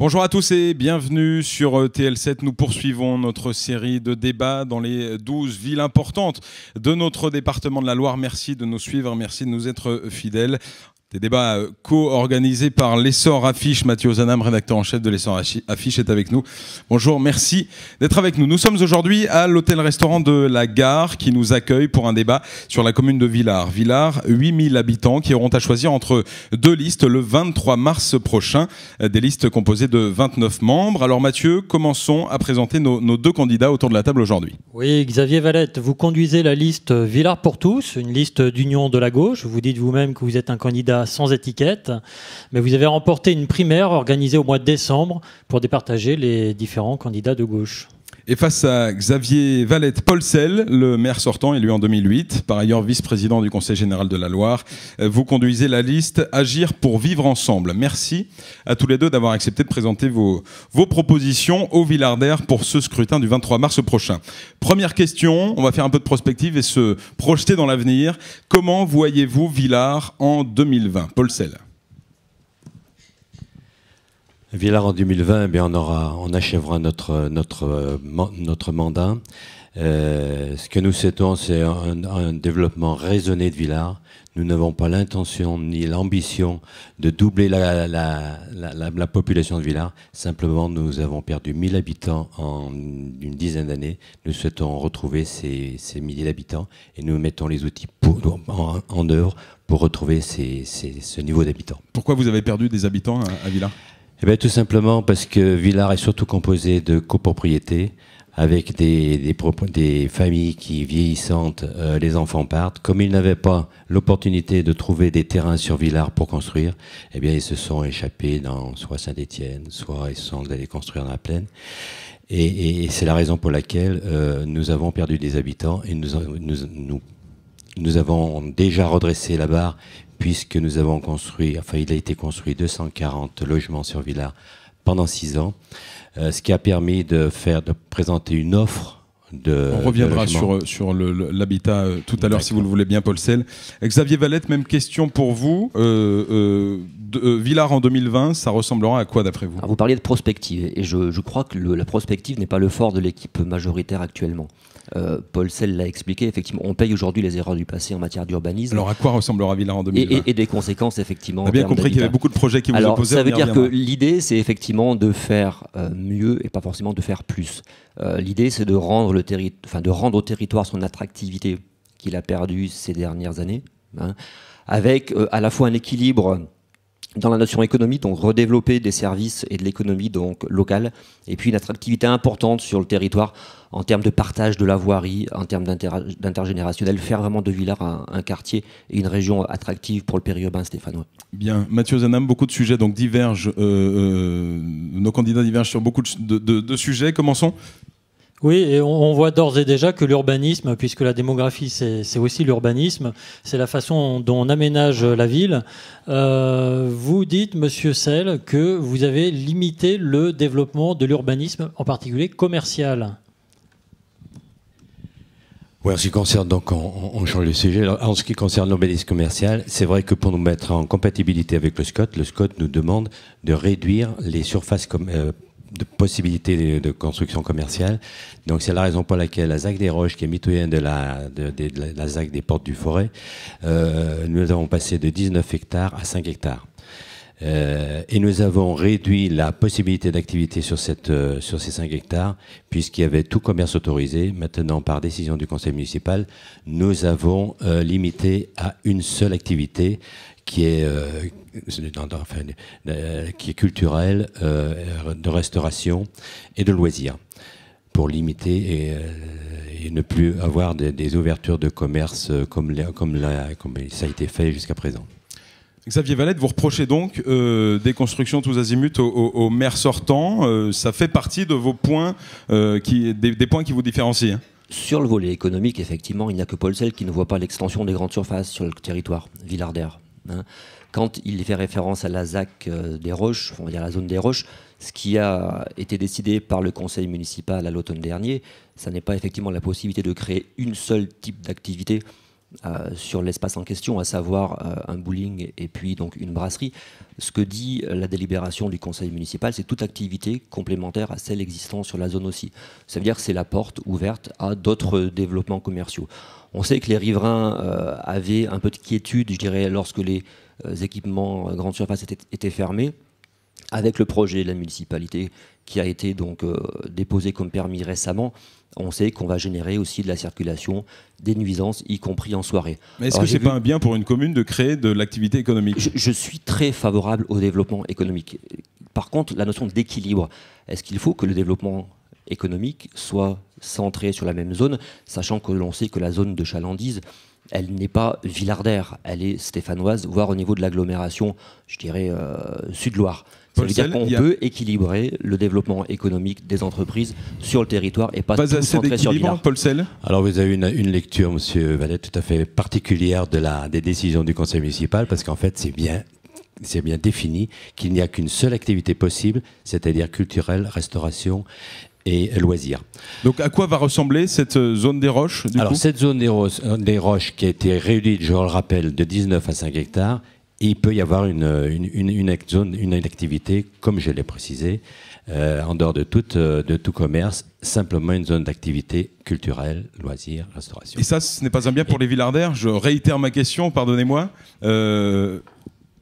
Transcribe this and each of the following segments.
Bonjour à tous et bienvenue sur euh, TL7. Nous poursuivons notre série de débats dans les 12 villes importantes de notre département de la Loire. Merci de nous suivre, merci de nous être fidèles. Des débats euh, co-organisés par l'Essor Affiche. Mathieu Zanam, rédacteur en chef de l'Essor Affiche, est avec nous. Bonjour, merci d'être avec nous. Nous sommes aujourd'hui à l'hôtel-restaurant de la Gare qui nous accueille pour un débat sur la commune de Villars. Villars, 8000 habitants qui auront à choisir entre deux listes le 23 mars prochain, euh, des listes composées de 29 membres. Alors Mathieu, commençons à présenter nos, deux candidats autour de la table aujourd'hui. Oui, Xavier Valette, vous conduisez la liste Villars pour tous, une liste d'union de la gauche. Vous dites vous-même que vous êtes un candidat sans étiquette, mais vous avez remporté une primaire organisée au mois de décembre pour départager les différents candidats de gauche. Et face à Xavier Valette Polsel, le maire sortant, élu en 2008, par ailleurs vice-président du Conseil général de la Loire, euh, vous conduisez la liste Agir pour vivre ensemble. Merci à tous les deux d'avoir accepté de présenter vos, propositions au Villardaire pour ce scrutin du 23 mars prochain. Première question, on va faire un peu de prospective et se projeter dans l'avenir. Comment voyez-vous Villard en 2020 Polsel. Villars, en 2020, eh bien on aura, on achèvera notre notre euh, notre mandat. Euh, ce que nous souhaitons, c'est un, développement raisonné de Villars. Nous n'avons pas l'intention ni l'ambition de doubler la, population de Villars. Simplement, nous avons perdu 1000 habitants en une dizaine d'années. Nous souhaitons retrouver ces, ces d'habitants et nous mettons les outils en, œuvre pour retrouver ce niveau d'habitants. Pourquoi vous avez perdu des habitants à, Villars eh tout simplement parce que Villars est surtout composé de copropriétés avec des, familles qui vieillissantes, euh, les enfants partent. Comme ils n'avaient pas l'opportunité de trouver des terrains sur Villars pour construire, eh bien, ils se sont échappés dans soit Saint-Étienne, soit ils sont allés construire dans la plaine. Et, c'est la raison pour laquelle euh, nous avons perdu des habitants et nous avons déjà redressé la barre, puisque nous avons construit, enfin il a été construit 240 logements sur Villars pendant 6 ans, euh, ce qui a permis de faire, de présenter une offre de, On reviendra sur, sur l'habitat euh, tout à l'heure, si vous le voulez bien, Paul Sel. Xavier Valette, même question pour vous. Euh, Villars en 2020, ça ressemblera à quoi d'après vous ah, Vous parliez de prospective, et je, crois que la prospective n'est pas le fort de l'équipe majoritaire actuellement. Euh, Paul Sell l'a expliqué, effectivement, on paye aujourd'hui les erreurs du passé en matière d'urbanisme. Alors à quoi ressemblera Villa en 2020 et, des conséquences, effectivement. On a bien compris qu'il y avait beaucoup de projets qui vous Alors, opposaient. Ça veut dire que l'idée, c'est effectivement de faire euh, mieux et pas forcément de faire plus. Euh, l'idée, c'est de, rendre le enfin, de rendre au territoire son attractivité qu'il a perdue ces dernières années, hein, avec à la fois un équilibre dans la notion économique, donc redévelopper des services et de l'économie donc locale, et puis une attractivité importante sur le territoire en termes de partage de la voirie, en termes d'intergénérationnel, faire vraiment de Villars un, quartier et une région attractive pour le périurbain stéphanois. Bien, Mathieu Zanam, beaucoup de sujets donc divergent, euh, euh, nos candidats divergent sur beaucoup de sujets. Commençons oui, et on, voit d'ores et déjà que l'urbanisme, puisque la démographie c'est aussi l'urbanisme, c'est la façon dont on aménage la ville. Euh, vous dites, Monsieur Sell, que vous avez limité le développement de l'urbanisme, en particulier commercial. Oui, en ce qui concerne, donc on, sujet. en ce qui concerne commercial, c'est vrai que pour nous mettre en compatibilité avec le SCOT, le SCOT nous demande de réduire les surfaces commerciales euh, de possibilités de, construction commerciale. Donc c'est la raison pour laquelle la ZAC des Roches, qui est mitoyenne de la, ZAC des Portes du Forêt, euh, nous avons passé de 19 hectares à 5 hectares. Euh, et nous avons réduit la possibilité d'activité sur, euh, sur ces 5 hectares, puisqu'il y avait tout commerce autorisé. Maintenant, par décision du conseil municipal, nous avons limité à une seule activité qui est, euh, euh qui est culturelle, euh, de restauration et de loisirs, pour limiter et, euh, ne plus avoir des, ouvertures de commerce comme, comme, la, ça a été fait jusqu'à présent. Xavier Valette, vous reprochez donc des constructions tous azimuts aux, maires sortants. ça fait partie de vos points, qui, des, points qui vous différencient. Hein sur le volet économique, effectivement, il n'y a que Paul Sel qui ne voit pas l'extension des grandes surfaces sur le territoire villardère. Hein. Quand il fait référence à la ZAC euh, des Roches, on va dire la zone des Roches, ce qui a été décidé par le conseil municipal à l'automne dernier, ça n'est pas effectivement la possibilité de créer une seule type d'activité euh, sur l'espace en question, à savoir euh, un bowling et puis donc une brasserie. Ce que dit la délibération du conseil municipal, c'est toute activité complémentaire à celle existant sur la zone aussi. Ça veut dire que c'est la porte ouverte à d'autres développements commerciaux. On sait que les riverains euh, avaient un peu de quiétude, je dirais, lorsque les équipements grandes surfaces étaient, étaient fermés avec le projet de la municipalité qui a été donc euh, déposé comme permis récemment, on sait qu'on va générer aussi de la circulation, des nuisances, y compris en soirée. Mais est-ce que c'est n'est pas un bien pour une commune de créer de l'activité économique je, suis très favorable au développement économique. Par contre, la notion d'équilibre, est-ce qu'il faut que le développement économique soit centré sur la même zone, sachant que l'on sait que la zone de chalandise elle n'est pas villardaire, elle est stéphanoise, voire au niveau de l'agglomération, je dirais, euh, Sud-Loire. cest veut dire qu'on peut équilibrer le développement économique des entreprises sur le territoire et pas, se tout sur Villard. Paul Alors vous avez une, une, lecture, Monsieur Vallet, tout à fait particulière de la, des décisions du Conseil municipal, parce qu'en fait, c'est bien c'est bien défini qu'il n'y a qu'une seule activité possible, c'est-à-dire culturelle, restauration et loisirs. Donc à quoi va ressembler cette euh, zone des roches Alors cette zone des, euh, des, roches qui a été réduite, je le rappelle, de 19 à 5 hectares, il peut y avoir une, euh, une, zone, une activité, comme je l'ai précisé, en dehors de, toute, de tout commerce, simplement une zone d'activité culturelle, loisirs, restauration. Et ça, ce n'est pas un bien pour les Villardaires Je réitère ma question, pardonnez-moi.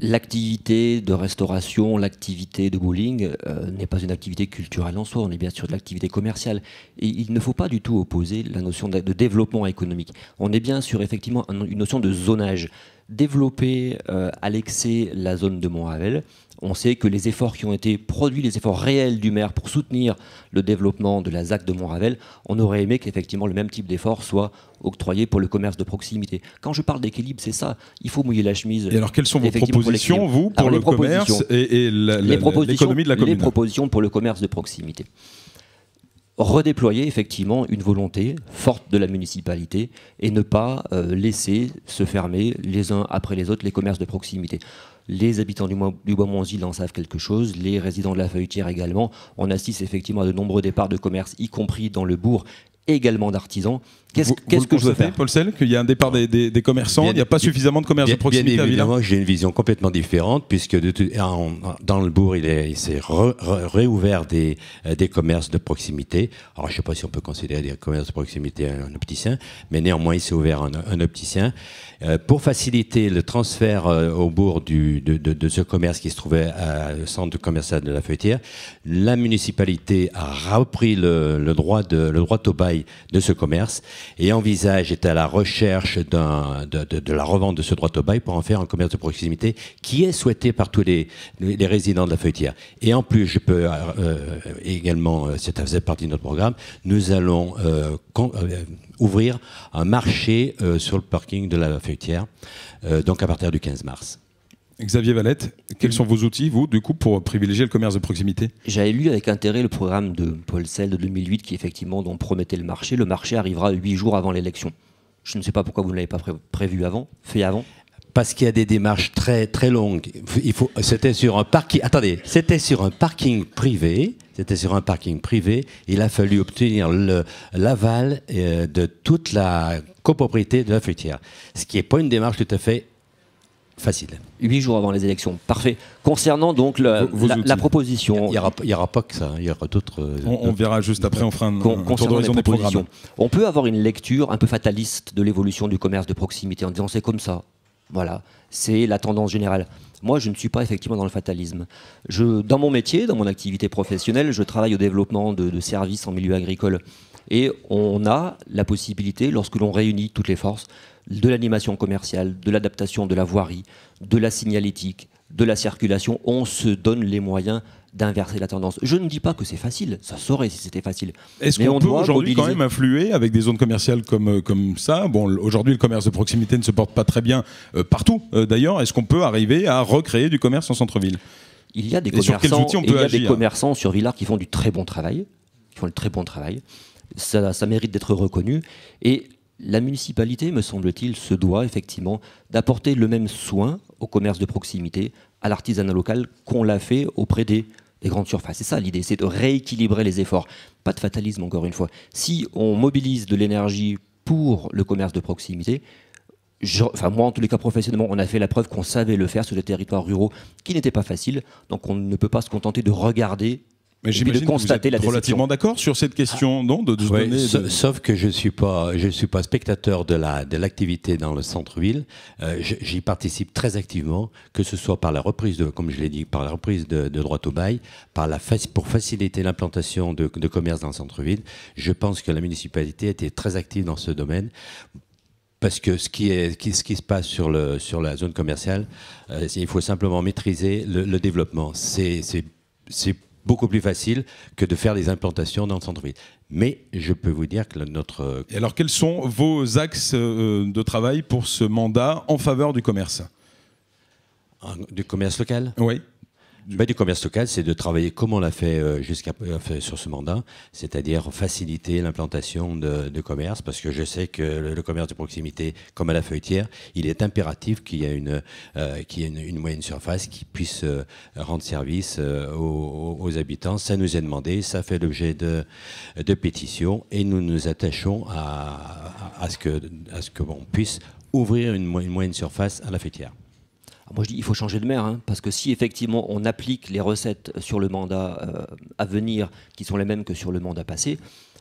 L'activité de restauration, l'activité de bowling euh, n'est pas une activité culturelle en soi, on est bien sûr de l'activité commerciale. Et il ne faut pas du tout opposer la notion de, développement économique. On est bien sûr effectivement une notion de zonage. Développer euh, à l'excès la zone de Montravel. On sait que les efforts qui ont été produits, les efforts réels du maire pour soutenir le développement de la ZAC de Montravel, on aurait aimé qu'effectivement le même type d'efforts soit octroyé pour le commerce de proximité. Quand je parle d'équilibre, c'est ça. Il faut mouiller la chemise. Et alors, quelles sont vos propositions, vous, pour le commerce et, l'économie de la commune Les propositions pour le commerce de proximité redéployer effectivement une volonté forte de la municipalité et ne pas euh, laisser se fermer les uns après les autres les commerces de proximité. Les habitants du, du bois monzil en savent quelque chose, les résidents de la Feuilletière également. On assiste effectivement à de nombreux départs de commerce, y compris dans le bourg, également d'artisans. Qu'est-ce que je veux faire Paul Sel, qu'il y a un départ des, commerçants, il n'y a pas suffisamment de commerces de proximité bien évidemment, j'ai une vision complètement différente, puisque de, dans le bourg, il, s'est réouvert des, euh, des, commerces de proximité. Alors, je ne sais pas si on peut considérer des commerces de proximité un, un opticien, mais néanmoins, il s'est ouvert un, un opticien. Euh, pour faciliter le transfert euh, au bourg du, de, ce commerce qui se trouvait au centre commercial de la Feuilletière, la municipalité a repris le, droit, de, le droit au bail de ce commerce et envisage, est à la recherche de, la revente de ce droit au bail pour en faire un commerce de proximité qui est souhaité par tous les, résidents de la feuilletière. Et en plus, je peux euh, également, également, euh, ça faisait partie de notre programme, nous allons euh, ouvrir un marché sur le parking de la feuilletière, donc à partir du 15 mars. Xavier Valette, quels sont vos outils, vous, du coup, pour privilégier le commerce de proximité J'avais lu avec intérêt le programme de Paul Sell de 2008 qui, effectivement, dont promettait le marché. Le marché arrivera huit jours avant l'élection. Je ne sais pas pourquoi vous ne l'avez pas prévu avant, fait avant parce qu'il y a des démarches très très longues. Il faut, c'était sur un parking. Attendez, c'était sur un parking privé. C'était sur un parking privé. Il a fallu obtenir l'aval euh, de toute la copropriété de la fruitière, ce qui n'est pas une démarche tout à fait Facile. Huit jours avant les élections. Parfait. Concernant donc la, proposition. Il n'y aura, pas que ça. Hein. Il y aura d'autres. Euh, on, verra juste après. On fera un, Con, concernant On peut avoir une lecture un peu fataliste de l'évolution du commerce de proximité en disant c'est comme ça. Voilà. C'est la tendance générale. Moi, je ne suis pas effectivement dans le fatalisme. Je, dans mon métier, dans mon activité professionnelle, je travaille au développement de, de services en milieu agricole. Et on a la possibilité, lorsque l'on réunit toutes les forces, de l'animation commerciale, de l'adaptation de la voirie, de la signalétique, de la circulation, on se donne les moyens d'inverser la tendance. Je ne dis pas que c'est facile, ça saurait si c'était facile. Est-ce qu'on peut aujourd'hui quand même influer avec des zones commerciales comme, euh, comme ça Bon, aujourd'hui le commerce de proximité ne se porte pas très bien euh, partout euh, d'ailleurs. Est-ce qu'on peut arriver à recréer du commerce en centre-ville Il y a des, commerçants, des commerçants sur Villars qui font du très bon travail, qui font le très bon travail. Ça, ça mérite d'être reconnu. Et la municipalité, me semble-t-il, se doit effectivement d'apporter le même soin au commerce de proximité, à l'artisanat local, qu'on l'a fait auprès des, grandes surfaces. C'est ça l'idée, c'est de rééquilibrer les efforts. Pas de fatalisme, encore une fois. Si on mobilise de l'énergie pour le commerce de proximité, enfin moi en tous les cas professionnellement, on a fait la preuve qu'on savait le faire sur des territoires ruraux qui n'étaient pas faciles. Donc on ne peut pas se contenter de regarder mais j'imagine que vous êtes relativement d'accord sur cette question, non de, Sauf que je suis pas, je suis pas spectateur de la de l'activité dans le centre-ville. Euh, j'y participe très activement, que ce soit par la reprise de, comme je l'ai dit, par la reprise de, de au bail, par la pour faciliter l'implantation de, de commerces dans le centre-ville. Je pense que la municipalité était très active dans ce domaine parce que ce qui, est, ce qui se passe sur, le, sur la zone commerciale, euh, il faut simplement maîtriser le, le développement. C'est beaucoup plus facile que de faire des implantations dans le centre-ville. Mais je peux vous dire que notre... Et alors quels sont vos axes euh, de travail pour ce mandat en faveur du commerce Du commerce local Oui du... Bah, du commerce local, c'est de travailler comme on l'a fait euh, jusqu'à euh, sur ce mandat, c'est-à-dire faciliter l'implantation de, commerce, parce que je sais que le, commerce de proximité, comme à la feuilletière, il est impératif qu'il y ait une, euh, une, moyenne surface qui puisse rendre service aux, habitants. Ça nous est demandé, ça fait l'objet de, pétitions, et nous nous attachons à, à, ce que à ce que puisse ouvrir une, moyenne surface à la feuilletière. Ah, moi, je dis il faut changer de maire, hein, parce que si effectivement on applique les recettes sur le mandat euh, à venir, qui sont les mêmes que sur le mandat passé,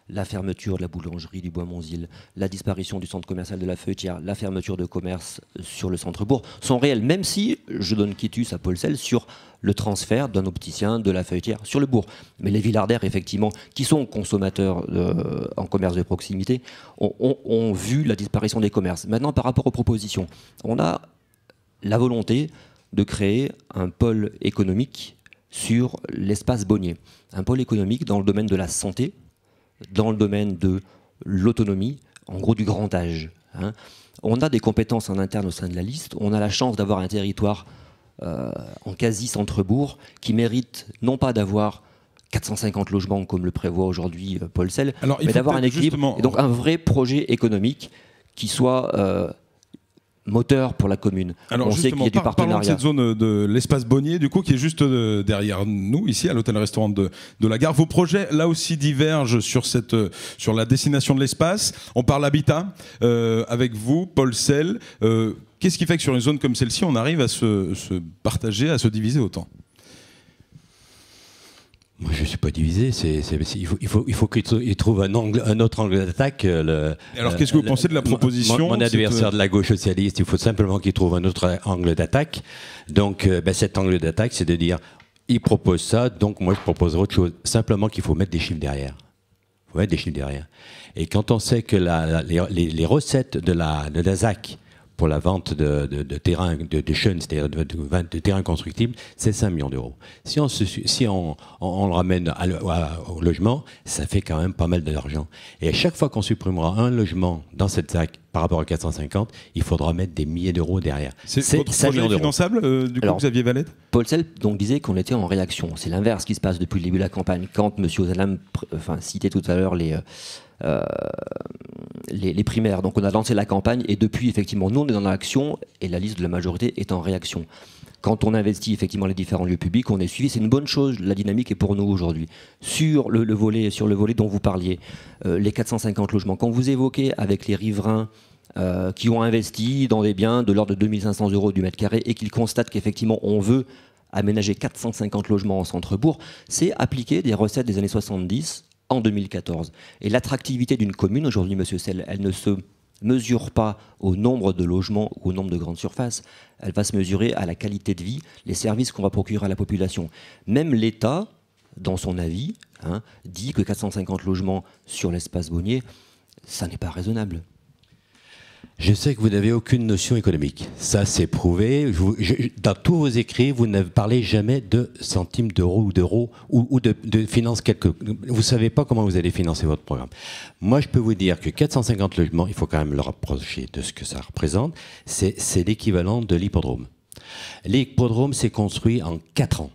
la fermeture de la boulangerie du Bois-Monzil, la disparition du centre commercial de la Feuilletière, la fermeture de commerce sur le centre-bourg sont réelles, même si je donne quitus à Paul sur le transfert d'un opticien de la Feuilletière sur le bourg. Mais les Villardaires, effectivement, qui sont consommateurs euh, en commerce de proximité, ont vu la disparition des commerces. Maintenant, par rapport aux propositions, on a la volonté de créer un pôle économique sur l'espace bonnier. Un pôle économique dans le domaine de la santé, dans le domaine de l'autonomie, en gros du grand âge. Hein. On a des compétences en interne au sein de la liste, on a la chance d'avoir un territoire euh, en quasi-centre-bourg qui mérite non pas d'avoir 450 logements comme le prévoit aujourd'hui euh, Paul Sell, mais d'avoir un équilibre, et donc un vrai projet économique qui soit... Euh, moteur pour la commune. Alors on sait qu'il y a du partenariat. Parlons de cette zone de l'espace Bonnier, du coup, qui est juste euh, derrière nous, ici, à l'hôtel-restaurant de, de, la gare. Vos projets, là aussi, divergent sur, cette, euh, sur la destination de l'espace. On parle habitat euh, avec vous, Paul Sell. Qu'est-ce qui fait que sur une zone comme celle-ci, on arrive à se partager, à se diviser autant moi, je ne suis pas divisé. il faut, il faut, il qu'il trouve un, angle, un autre angle d'attaque. Euh, alors, qu'est-ce que vous pensez de la proposition Mon, mon adversaire euh, de la gauche socialiste, il faut simplement qu'il trouve un autre angle d'attaque. Donc, euh, ben, cet angle d'attaque, c'est de dire il propose ça, donc moi, je proposerai autre chose. Simplement qu'il faut mettre des chiffres derrière. Il faut mettre des chiffres derrière. Et quand on sait que les, recettes de la, de la ZAC pour la vente de, de, de terrains, de, de c'est-à-dire de, terrains constructibles, c'est 5 millions d'euros. Si, on, si on, on, le ramène à, au logement, ça fait quand même pas mal d'argent. Et à chaque fois qu'on supprimera un logement dans cette SAC par rapport à 450, il faudra mettre des milliers d'euros derrière. C'est votre finançable, euh, Valette Paul Selp donc, disait qu'on était en réaction. C'est l'inverse qui se passe depuis le début de la campagne. Quand M. Ozalam enfin, citait tout à l'heure les... Euh, euh, les, primaires. Donc on a lancé la campagne et depuis, effectivement, nous, on est dans l'action et la liste de la majorité est en réaction. Quand on investit effectivement les différents lieux publics, on est suivi. C'est une bonne chose. La dynamique est pour nous aujourd'hui. Sur le, volet, sur le volet dont vous parliez, euh, les 450 logements. Quand vous évoquez avec les riverains euh, qui ont investi dans des biens de l'ordre de 2500 euros du mètre carré et qu'ils constatent qu'effectivement on veut aménager 450 logements en centre-bourg, c'est appliquer des recettes des années 70 en 2014. Et l'attractivité d'une commune, aujourd'hui, monsieur Sell, elle ne se mesure pas au nombre de logements ou au nombre de grandes surfaces, elle va se mesurer à la qualité de vie, les services qu'on va procurer à la population. Même l'État, dans son avis, hein, dit que 450 logements sur l'espace Bonnier, ça n'est pas raisonnable. Je sais que vous n'avez aucune notion économique. Ça, c'est prouvé. dans tous vos écrits, vous ne parlez jamais de centimes d'euros ou d'euros ou, de, finances quelques. Vous ne savez pas comment vous allez financer votre programme. Moi, je peux vous dire que 450 logements, il faut quand même le rapprocher de ce que ça représente. C'est l'équivalent de l'hippodrome. L'hippodrome s'est construit en 4 ans.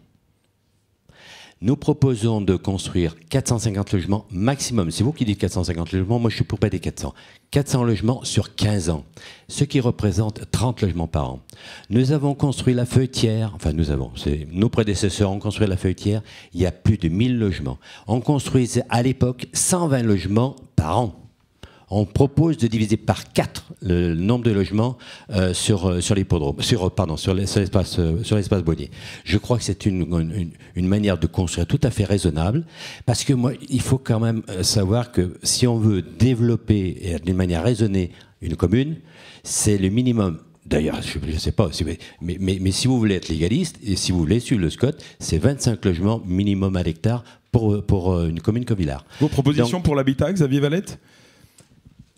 Nous proposons de construire 450 logements maximum. C'est vous qui dites 450 logements, moi je suis pour pas des 400. 400 logements sur 15 ans, ce qui représente 30 logements par an. Nous avons construit la feuilletière, enfin nous avons, nos prédécesseurs ont construit la feuilletière, il y a plus de 1000 logements. On construisait à l'époque 120 logements par an on propose de diviser par 4 le nombre de logements euh, sur, euh, sur l'hippodrome, sur, euh, pardon, sur l'espace, sur l'espace Je crois que c'est une, une, manière de construire tout à fait raisonnable, parce que moi, il faut quand même savoir que si on veut développer d'une manière raisonnée une commune, c'est le minimum D'ailleurs, je ne sais pas, mais, mais, si vous voulez être légaliste, et si vous voulez suivre le SCOT, c'est 25 logements minimum à l'hectare pour, pour une commune comme Villard. Vos propositions pour l'habitat, Xavier Valette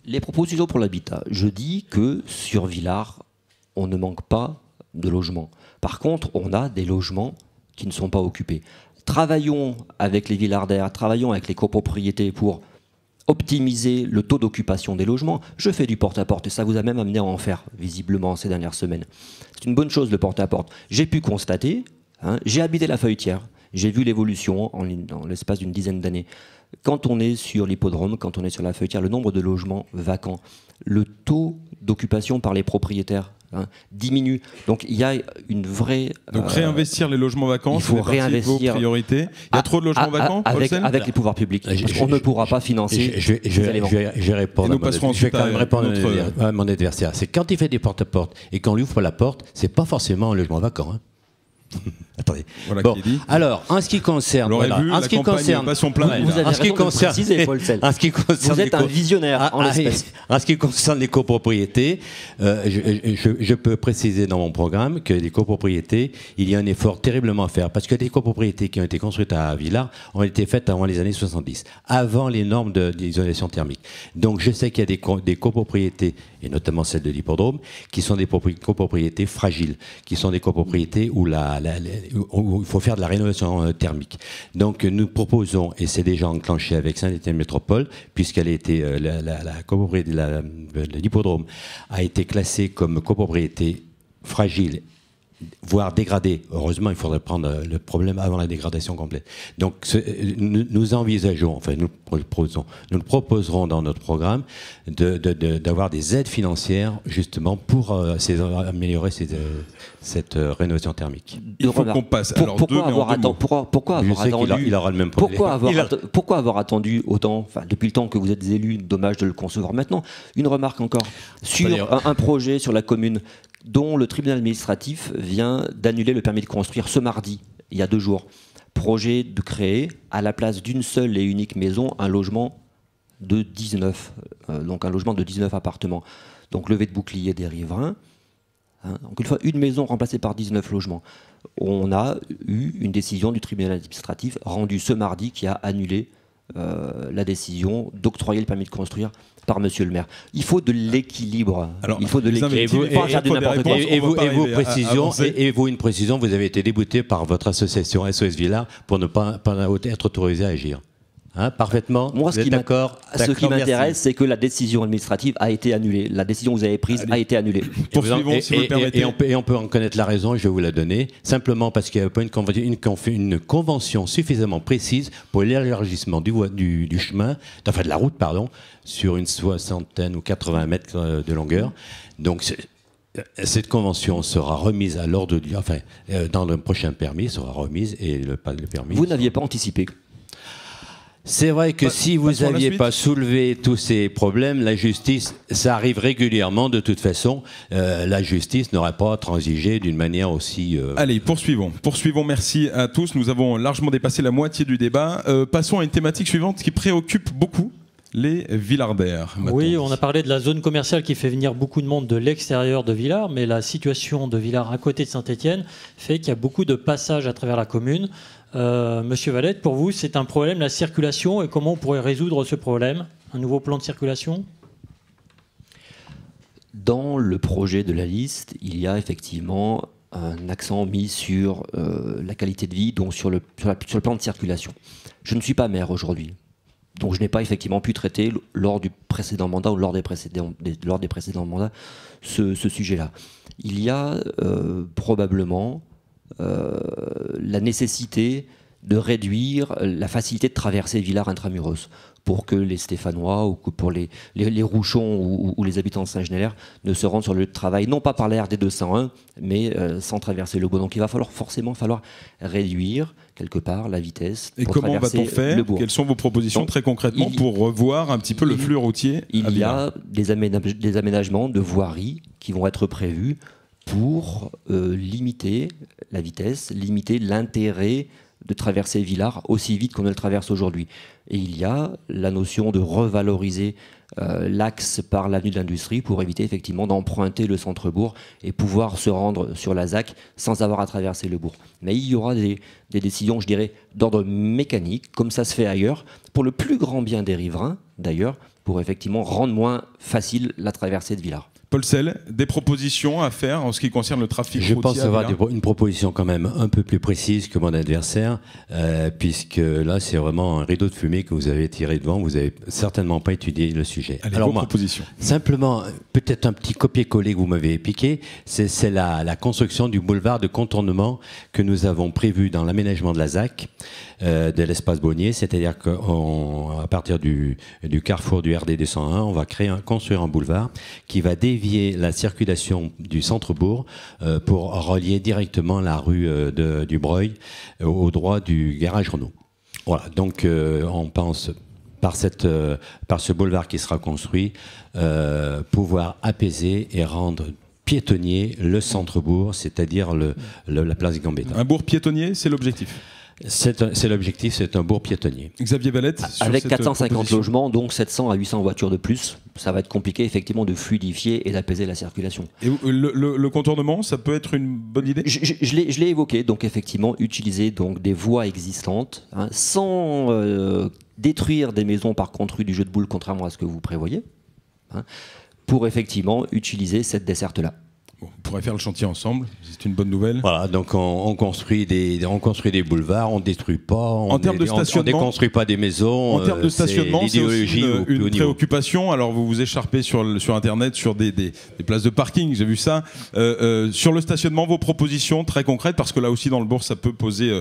les propositions pour l'habitat. Je dis que sur Villard, on ne manque pas de logements. Par contre, on a des logements qui ne sont pas occupés. Travaillons avec les Villardaires, travaillons avec les copropriétés pour optimiser le taux d'occupation des logements. Je fais du porte-à-porte et ça vous a même amené à en faire, visiblement, ces dernières semaines. C'est une bonne chose le porte-à-porte. J'ai pu constater, hein, j'ai habité la feuilletière, j'ai vu l'évolution en, dans l'espace d'une dizaine d'années. Quand on est sur l'hippodrome, quand on est sur la feuilletière, le nombre de logements vacants, le taux d'occupation par les propriétaires hein, diminue. Donc il y a une vraie. Donc euh, réinvestir les logements vacants, il faut réinvestir. Il y a trop de logements vacants avec, les pouvoirs publics. Euh, on ne pourra pas financer. Je, vais quand même répondre à mon adversaire. C'est quand il fait des porte-à-porte et qu'on lui ouvre la porte, c'est pas forcément un logement vacant. Hein. Attendez. Alors, en ce qui concerne, voilà. en ce qui concerne, son plein vous, en ce qui concerne, vous êtes un visionnaire en, ah, l'espèce ah, en, ce qui concerne les copropriétés, euh, je, peux préciser dans mon programme que les copropriétés, il y a un effort terriblement à faire parce que les copropriétés qui ont été construites à Villars ont été faites avant les années 70, avant les normes d'isolation thermique. Donc, je sais qu'il y a des, des copropriétés et notamment celle de l'hippodrome qui sont des copropriétés fragiles, qui sont des copropriétés où la il faut faire de la rénovation euh, thermique. Donc nous proposons, et c'est déjà enclenché avec Saint-Étienne Métropole, puisqu'elle a été euh, la, euh, l'hippodrome a été classée comme copropriété fragile voire dégradé. Heureusement, il faudrait prendre euh, le problème avant la dégradation complète. Donc, euh, nous, envisageons, enfin, nous proposons, nous proposerons dans notre programme d'avoir des aides financières justement pour euh, améliorer cette rénovation thermique. Il faut qu'on passe. Alors, pourquoi, deux, avoir pourquoi, avoir attendu il aura le même Pourquoi avoir, attendu autant enfin, Depuis le temps que vous êtes élu, dommage de le concevoir maintenant. Une remarque encore sur un projet sur la commune dont le tribunal administratif vient d'annuler le permis de construire ce mardi, il y a deux jours. Projet de créer, à la place d'une seule et unique maison, un logement de 19, euh, donc un logement de 19 appartements. Donc levée de bouclier des riverains. donc hein, une fois une maison remplacée par 19 logements. On a eu une décision du tribunal administratif rendue ce mardi qui a annulé euh, la décision d'octroyer le permis de construire par monsieur le maire. Il faut de l'équilibre. Il faut de Et, vous, une précision, vous avez été débouté par votre association SOS Villa pour ne pas être autorisé à agir. Hein, parfaitement. Moi, ce qui d'accord. Ce qui m'intéresse, c'est que la décision administrative a été annulée. La décision que vous avez prise a été annulée. et, on, peut, en connaître la raison, je vais vous la donner. Simplement parce qu'il n'y avait pas une, convention, une, une convention suffisamment précise pour l'élargissement du, du, chemin, enfin de la route, pardon, sur une soixantaine ou 80 mètres euh, de longueur. Donc, euh, cette convention sera remise à l'ordre du. Enfin, euh, dans le prochain permis, sera remise et le, permis. Vous n'aviez pas anticipé c'est vrai que si vous n'aviez pas soulevé tous ces problèmes, la justice, ça arrive régulièrement de toute façon, euh, la justice n'aurait pas transigé d'une manière aussi... Euh, Allez, poursuivons. Poursuivons, merci à tous. Nous avons largement dépassé la moitié du débat. Euh, passons à une thématique suivante qui préoccupe beaucoup les Villardaires. Oui, on a parlé de la zone commerciale qui fait venir beaucoup de monde de l'extérieur de Villars, mais la situation de Villars à côté de Saint-Étienne fait qu'il y a beaucoup de passages à travers la commune. Euh, Monsieur Valette, pour vous, c'est un problème, la circulation, et comment on pourrait résoudre ce problème Un nouveau plan de circulation Dans le projet de la liste, il y a effectivement un accent mis sur euh, la qualité de vie, donc sur le, le plan de circulation. Je ne suis pas maire aujourd'hui, donc je n'ai pas effectivement pu traiter lors du précédent mandat ou lors des précédents, lors des précédents mandats ce, sujet-là. Il y a euh, probablement euh, la nécessité de réduire la facilité de traverser Villars intramuros pour que les Stéphanois ou pour les, les, Rouchons ou, les habitants de saint genélaire ne se rendent sur le lieu de travail, non pas par la RD 201, mais euh, sans traverser le bois. Donc il va falloir forcément falloir réduire quelque part la vitesse. Et comment va-t-on faire Quelles sont vos propositions très concrètement pour revoir un petit peu le flux routier Il y a des, des aménagements de voiries qui vont être prévus pour euh, limiter la vitesse, limiter l'intérêt de traverser Villars aussi vite qu'on ne le traverse aujourd'hui. Et il y a la notion de revaloriser euh, l'axe par l'avenue de l'industrie pour éviter effectivement d'emprunter le centre-bourg et pouvoir se rendre sur la ZAC sans avoir à traverser le bourg. Mais il y aura des, des décisions, je dirais, d'ordre mécanique, comme ça se fait ailleurs, pour le plus grand bien des riverains, d'ailleurs, pour effectivement rendre moins facile la traversée de Villars. Paul des propositions à faire en ce qui concerne le trafic Je pense avoir une proposition quand même un peu plus précise que mon adversaire, euh, puisque là, c'est vraiment un rideau de fumée que vous avez tiré devant. Vous n'avez certainement pas étudié le sujet. Alors Alors, moi, simplement, peut-être un petit copier-coller que vous m'avez piqué, c'est la, construction du boulevard de contournement que nous avons prévu dans l'aménagement de la ZAC, euh, de l'espace Bonnier, c'est-à-dire qu'à partir du, du carrefour du RD 201, on va créer un, construire un boulevard qui va dévier la circulation du centre-bourg euh, pour relier directement la rue euh, du Breuil euh, au droit du garage Renault. Voilà, donc on pense par, cette, par ce boulevard qui sera construit, pouvoir apaiser et rendre piétonnier le centre-bourg, c'est-à-dire la place Gambetta. Un bourg piétonnier, c'est l'objectif c'est l'objectif, c'est un bourg piétonnier. Xavier Valette ah, Avec 450 euh, logements, donc 700 à 800 voitures de plus, ça va être compliqué effectivement de fluidifier et d'apaiser la circulation. le, contournement, ça peut être une bonne idée Je, l'ai évoqué, donc effectivement, utiliser donc, des voies existantes hein, sans euh, détruire des maisons par contre du jeu de Boules, contrairement à ce que vous prévoyez, hein, pour effectivement utiliser cette desserte-là on pourrait faire le chantier ensemble, c'est une bonne nouvelle. Voilà, donc on, construit, des, on construit des boulevards, on ne détruit pas, on en termes de on déconstruit pas des maisons. En termes de euh, stationnement, c'est une, préoccupation. Alors vous vous écharpez sur, sur Internet, sur des, des, places de parking, j'ai vu ça. Euh, euh, sur le stationnement, vos propositions très concrètes, parce que là aussi dans le bourg, ça peut poser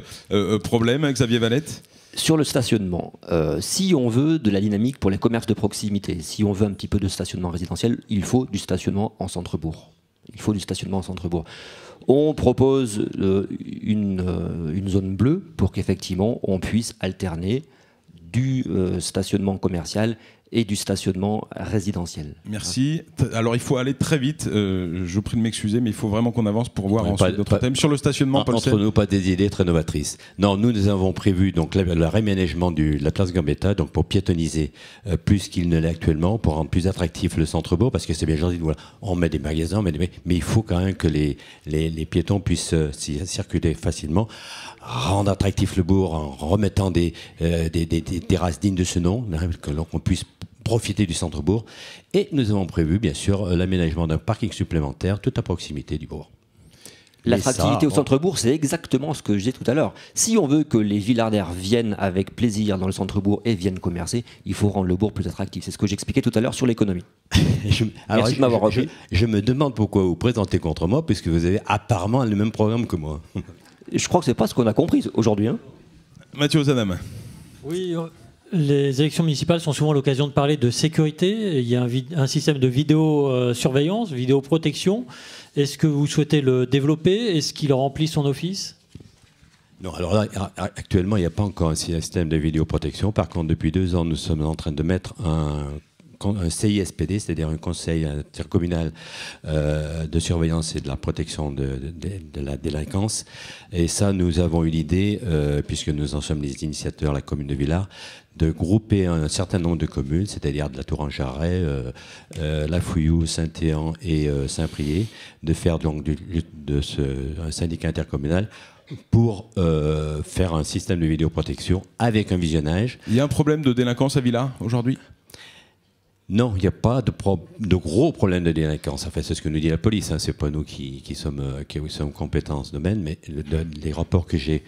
problème, Xavier Valette sur le stationnement, si on veut de la dynamique pour les commerces de proximité, si on veut un petit peu de stationnement résidentiel, il faut du stationnement en centre-bourg. Il faut du stationnement en centre-bourg. On propose euh, euh, une, zone bleue pour qu'effectivement on puisse alterner du euh, stationnement commercial et du stationnement résidentiel. Merci. Alors il faut aller très vite. Euh, je vous prie de m'excuser, mais il faut vraiment qu'on avance pour voir ensuite d'autres thèmes. Sur le stationnement, Paul Entre nous, pas des idées très novatrices. Non, nous, nous avons prévu donc le réménagement de la place Gambetta donc pour piétoniser euh, plus qu'il ne l'est actuellement, pour rendre plus attractif le centre-bourg, parce que c'est bien gentil, voilà, on met des magasins, on mais il faut quand même que les, les, piétons puissent euh, circuler facilement rendre attractif le bourg en remettant des, des, des, terrasses dignes de ce nom, hein, que l'on puisse profiter du centre-bourg. Et nous avons prévu, bien sûr, euh, l'aménagement d'un parking supplémentaire tout à proximité du bourg. L'attractivité au centre-bourg, c'est exactement ce que je disais tout à l'heure. Si on veut que les Villardaires viennent avec plaisir dans le centre-bourg et viennent commercer, il faut rendre le bourg plus attractif. C'est ce que j'expliquais tout à l'heure sur l'économie. Merci de m'avoir je, je, me demande pourquoi vous présentez contre moi, puisque vous avez apparemment le même programme que moi. je crois que c'est pas ce qu'on a compris aujourd'hui. Hein. Mathieu Zanam. Oui. Les élections municipales sont souvent l'occasion de parler de sécurité. Il y a un, système de vidéosurveillance, euh, vidéoprotection. Est-ce que vous souhaitez le développer Est-ce qu'il remplit son office non, alors actuellement, il n'y a pas encore un système de vidéoprotection. Par contre, depuis deux ans, nous sommes en train de mettre un CISPD, c'est-à-dire un conseil intercommunal euh, de surveillance et de la protection de, la délinquance. Et ça, nous avons eu l'idée, euh, puisque nous en sommes les initiateurs, la commune de Villars, de grouper un certain nombre de communes, c'est-à-dire de la tour en jarret euh, euh, La Fouillou, Saint-Éan et euh, Saint-Prié, de faire donc de ce, un syndicat intercommunal pour faire un système de vidéoprotection avec un visionnage. Il y a un problème de délinquance à Villa aujourd'hui non, il n'y a pas de, gros problèmes de délinquance. Enfin, c'est ce que nous dit la police. Hein. C'est pas nous qui, sommes, euh, qui compétents en ce domaine, mais les rapports que j'ai,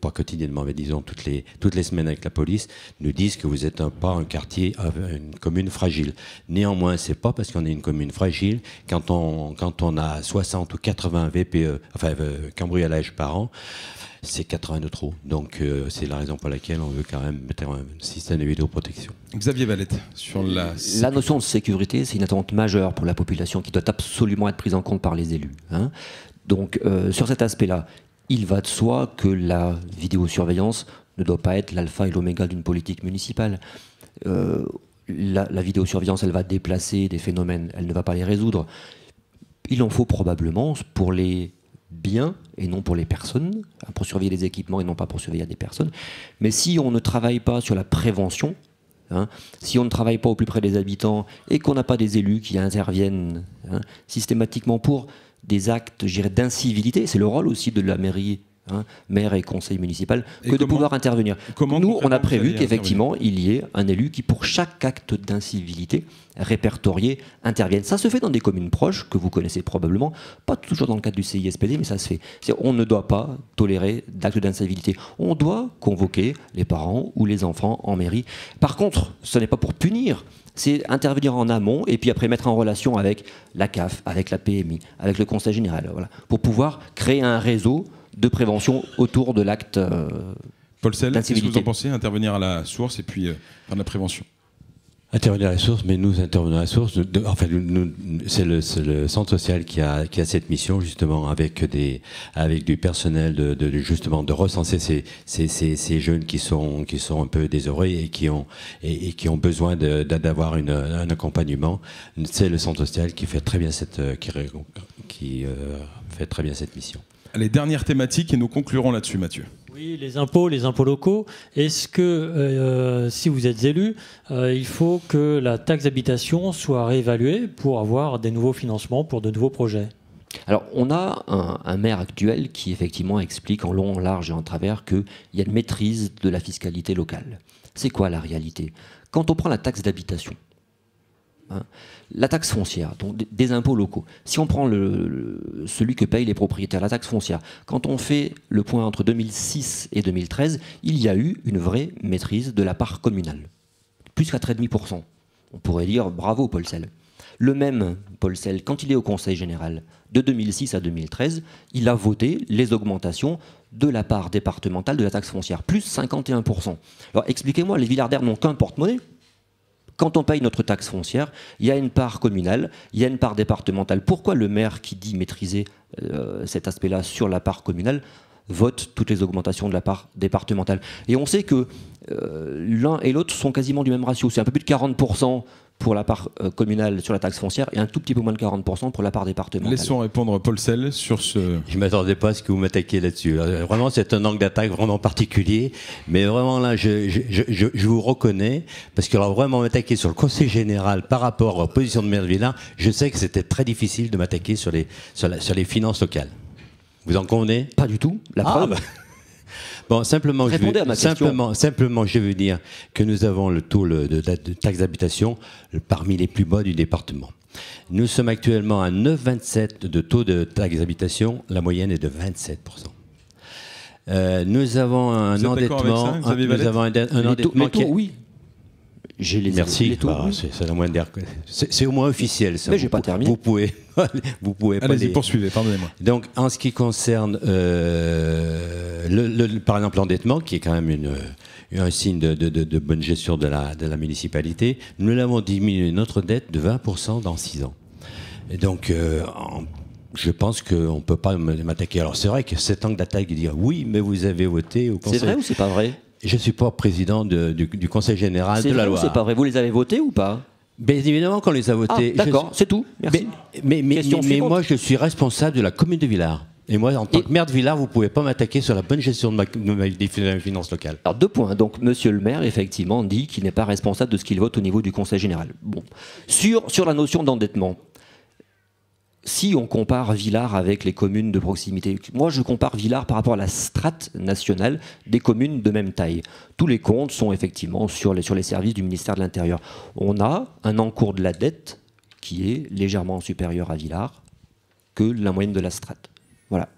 pas quotidiennement, mais disons toutes les, toutes les semaines avec la police, nous disent que vous êtes pas un quartier, euh, une commune fragile. Néanmoins, c'est pas parce qu'on est une commune fragile, quand on, quand on a 60 ou 80 VPE, enfin, euh, cambriolages par an, c'est 80 de trop. Donc euh, c'est la raison pour laquelle on veut quand même mettre un système de vidéoprotection. Xavier Valette, sur la... La notion de sécurité, c'est une attente majeure pour la population qui doit absolument être prise en compte par les élus. Hein. Donc euh, sur cet aspect-là, il va de soi que la vidéosurveillance ne doit pas être l'alpha et l'oméga d'une politique municipale. Euh, la, la, vidéosurveillance, elle va déplacer des phénomènes, elle ne va pas les résoudre. Il en faut probablement pour les Bien et non pour les personnes, pour surveiller les équipements et non pas pour surveiller des personnes. Mais si on ne travaille pas sur la prévention, hein, si on ne travaille pas au plus près des habitants et qu'on n'a pas des élus qui interviennent hein, systématiquement pour des actes d'incivilité, c'est le rôle aussi de la mairie Hein, maire et conseil municipal, que de pouvoir intervenir. Nous, on a prévu qu'effectivement, il y ait un élu qui, pour chaque acte d'incivilité répertorié, intervienne. Ça se fait dans des communes proches, que vous connaissez probablement, pas toujours dans le cadre du CISPD, mais ça se fait. On ne doit pas tolérer d'actes d'incivilité. On doit convoquer les parents ou les enfants en mairie. Par contre, ce n'est pas pour punir c'est intervenir en amont et puis après mettre en relation avec la CAF, avec la PMI, avec le Conseil général, voilà, pour pouvoir créer un réseau de prévention autour de l'acte. Euh, Paul Sell, qu'est-ce que vous en pensez Intervenir à la source et puis euh, faire de la prévention Intervenir à la source, mais nous intervenons à la source. de, c'est le, centre social qui a, a cette mission justement avec des avec du personnel de, justement de recenser ces, jeunes qui sont qui sont un peu désorés et qui ont et, qui ont besoin d'avoir un accompagnement. C'est le centre social qui fait très bien cette euh, qui, qui fait très bien cette mission les dernières thématiques et nous conclurons là-dessus, Mathieu. Oui, les impôts, les impôts locaux. Est-ce que, euh, si vous êtes élu, euh, il faut que la taxe d'habitation soit réévaluée pour avoir des nouveaux financements pour de nouveaux projets alors, on a un, un, maire actuel qui effectivement explique en long, en large et en travers qu'il y a une maîtrise de la fiscalité locale. C'est quoi la réalité Quand on prend la taxe d'habitation, Hein, la taxe foncière, donc des impôts locaux. Si on prend celui que payent les propriétaires, la taxe foncière, quand on fait le point entre 2006 et 2013, il y a eu une vraie maîtrise de la part communale, plus qu'à 3,5%. On pourrait dire bravo Paul Sell. Le même Paul Sell, quand il est au Conseil général, de 2006 à 2013, il a voté les augmentations de la part départementale de la taxe foncière, plus 51%. Alors expliquez-moi, les Villardaires n'ont qu'un porte-monnaie, quand on paye notre taxe foncière, il y a une part communale, il y a une part départementale. Pourquoi le maire qui dit maîtriser euh, cet aspect-là sur la part communale vote toutes les augmentations de la part départementale Et on sait que euh, l'un et l'autre sont quasiment du même ratio. C'est un peu plus de 40% pour la part euh, communale sur la taxe foncière et un tout petit peu moins de 40% pour la part départementale. Laissons répondre Paul Sell sur ce... Je ne m'attendais pas à ce que vous m'attaquiez là-dessus. Vraiment, c'est un angle d'attaque vraiment particulier, mais vraiment là, je, vous reconnais, parce que alors vraiment m'attaquer sur le Conseil général par rapport aux positions de Maire Villa, je sais que c'était très difficile de m'attaquer sur les, sur, les finances locales. Vous en convenez Pas du tout. La ah, preuve. Bah. Bon, simplement, je veux, simplement, simplement, je veux dire que nous avons le taux de, de, taxe d'habitation parmi les plus bas du département. Nous sommes actuellement à 9,27 de taux de taxe d'habitation. La moyenne est de 27 euh, nous avons un endettement, nous avons un, endettement oui. Merci. Bah, c'est C'est au moins officiel. Mais j'ai pas terminé. Vous pouvez, vous pouvez. Allez-y, poursuivez. Pardonnez-moi. Donc, en ce qui concerne, euh, le, par exemple, l'endettement, qui est quand même une, un signe de, de, bonne gestion de la, de la municipalité, nous l'avons diminué notre dette de 20% dans 6 ans. Et donc, euh, je pense qu'on ne peut pas m'attaquer. Alors c'est vrai que cet angle d'attaque de dire oui, mais vous avez voté au Conseil. C'est vrai ou c'est pas vrai je suis pas président du, Conseil général de la loi. C'est pas vrai. Vous les avez votés ou pas Bien évidemment qu'on les a ah, votés. D'accord, c'est tout. Mais, moi, je suis responsable de la commune de Villars. Et moi, en tant que maire de Villars, vous ne pouvez pas m'attaquer sur la bonne gestion de ma, de finance locale. Alors, deux points. Donc, monsieur le maire, effectivement, dit qu'il n'est pas responsable de ce qu'il vote au niveau du Conseil général. Bon. Sur, sur la notion d'endettement, si on compare Villars avec les communes de proximité, moi je compare Villars par rapport à la strate nationale des communes de même taille. Tous les comptes sont effectivement sur les, sur les services du ministère de l'Intérieur. On a un encours de la dette qui est légèrement supérieur à Villars que la moyenne de la strate. Voilà.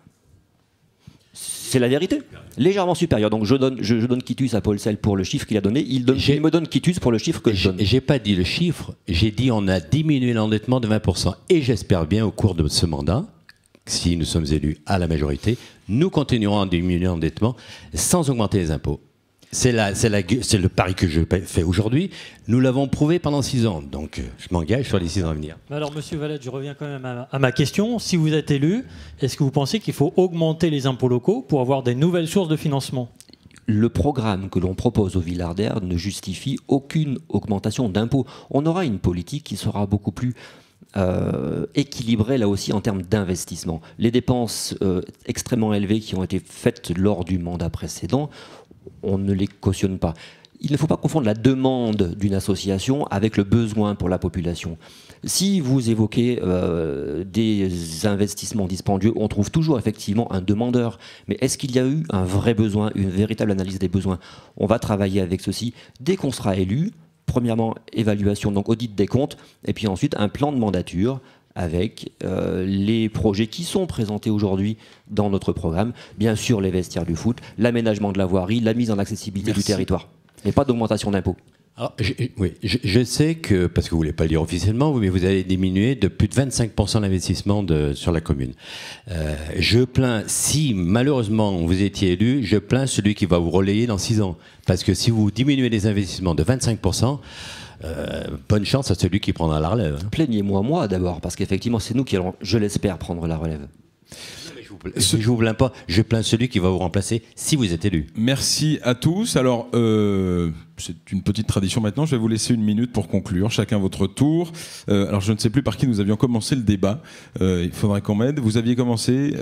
C'est la vérité. Légèrement supérieur. Donc je donne, je, Quitus à Paul Sell pour le chiffre qu'il a donné. Il, me donne Quitus pour le chiffre que je donne. J'ai pas dit le chiffre. J'ai dit on a diminué l'endettement de 20%. Et j'espère bien au cours de ce mandat, si nous sommes élus à la majorité, nous continuerons à diminuer l'endettement sans augmenter les impôts. C'est le pari que je fais aujourd'hui. Nous l'avons prouvé pendant six ans, donc euh, je m'engage sur les six ans à venir. Alors, Monsieur Valette, je reviens quand même à, ma question. Si vous êtes élu, est-ce que vous pensez qu'il faut augmenter les impôts locaux pour avoir des nouvelles sources de financement le programme que l'on propose au Villardaire ne justifie aucune augmentation d'impôts. On aura une politique qui sera beaucoup plus euh, équilibrée là aussi en termes d'investissement. Les dépenses euh, extrêmement élevées qui ont été faites lors du mandat précédent on ne les cautionne pas. Il ne faut pas confondre la demande d'une association avec le besoin pour la population. Si vous évoquez euh, des investissements dispendieux, on trouve toujours effectivement un demandeur. Mais est-ce qu'il y a eu un vrai besoin, une véritable analyse des besoins On va travailler avec ceci dès qu'on sera élu. Premièrement, évaluation, donc audit des comptes, et puis ensuite un plan de mandature avec euh, les projets qui sont présentés aujourd'hui dans notre programme. Bien sûr, les vestiaires du foot, l'aménagement de la voirie, la mise en accessibilité du territoire, mais pas d'augmentation d'impôts. Ah, je, oui, je, sais que, parce que vous ne voulez pas le dire officiellement, mais vous allez diminuer de plus de 25% l'investissement sur la commune. Euh, je plains, si malheureusement vous étiez élu, je plains celui qui va vous relayer dans 6 ans. Parce que si vous diminuez les investissements de 25%, euh, bonne chance à celui qui prendra la relève. Hein. Plaignez-moi moi, d'abord, parce qu'effectivement, c'est nous qui allons, je l'espère, prendre la relève. Je ne vous plains pas, je plains celui qui va vous remplacer si vous êtes élu. Merci à tous. Alors, euh, c'est une petite tradition maintenant, je vais vous laisser une minute pour conclure, chacun votre tour. Euh, alors, je ne sais plus par qui nous avions commencé le débat, il faudrait qu'on m'aide. Vous aviez commencé,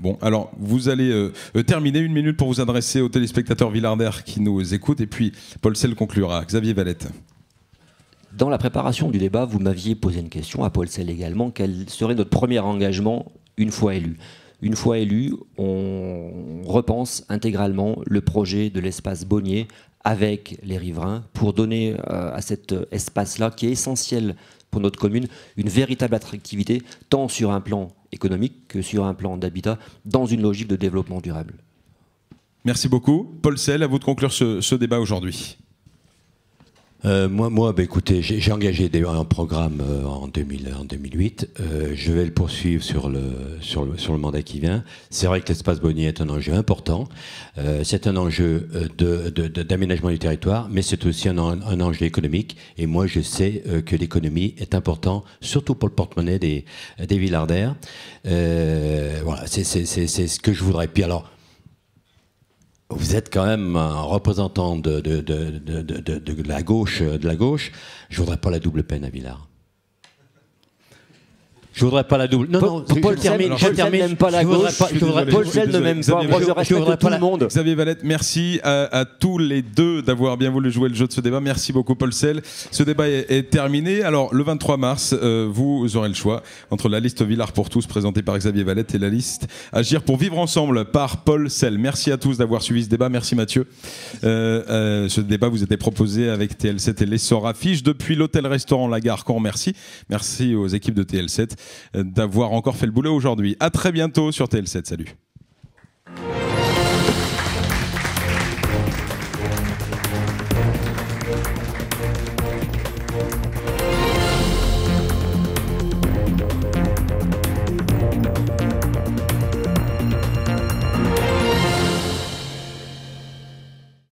bon, alors, vous allez terminer une minute pour vous adresser aux téléspectateurs Villardère qui nous écoutent, et puis Paul Selle conclura. Xavier Valette. Dans la préparation du débat, vous m'aviez posé une question, à Paul Sell également, quel serait notre premier engagement une fois élu Une fois élu, on repense intégralement le projet de l'espace Bonnier avec les riverains pour donner euh, à cet euh, espace-là, qui est essentiel pour notre commune, une véritable attractivité, tant sur un plan économique que sur un plan d'habitat, dans une logique de développement durable. Merci beaucoup. Paul Sell, à vous de conclure ce débat aujourd'hui. Euh, moi, moi bah, écoutez, j'ai engagé un programme euh, en, 2000, en 2008. Euh, je vais le poursuivre sur le, sur le, sur le mandat qui vient. C'est vrai que l'espace bonnier est un enjeu important. c'est un enjeu d'aménagement de, de, du territoire, mais c'est aussi un, enjeu économique. Et moi, je sais que l'économie est importante, surtout pour le porte-monnaie des, des Villardaires. voilà, c'est ce que je voudrais. Puis alors, vous êtes quand même un représentant de, de, de, de la gauche, euh, de la gauche. Je voudrais pas la double peine à Villard. Je voudrais pas la double. Non, non, Paul termine. Je termine. pas la voudrais Paul ne m'aime pas. Moi, je voudrais tout le monde. Xavier Valette, merci à, tous les deux d'avoir bien voulu jouer le jeu de ce débat. Merci beaucoup, Paul Sel. Ce débat est, terminé. Alors, le 23 mars, euh, vous aurez le choix entre la liste Villard pour tous présentée par Xavier Valette et la liste Agir pour vivre ensemble par Paul Sel. Merci à tous d'avoir suivi ce débat. Merci, Mathieu. Euh, euh, ce débat vous était proposé avec TL7 et l'essor affiche depuis l'hôtel-restaurant La Gare qu'on Merci. Merci aux équipes de TL7 d'avoir encore fait le boulot aujourd'hui. À très bientôt sur TL7. Salut.